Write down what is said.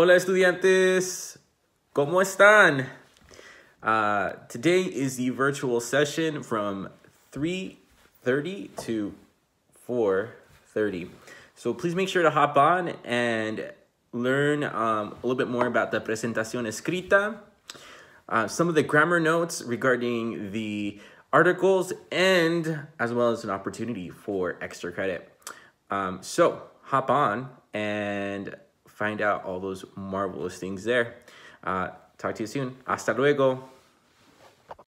Hola estudiantes, ¿cómo están? Uh, today is the virtual session from 3.30 to 4.30. So please make sure to hop on and learn um, a little bit more about the presentación escrita, uh, some of the grammar notes regarding the articles, and as well as an opportunity for extra credit. Um, so hop on and find out all those marvelous things there. Uh, talk to you soon. Hasta luego.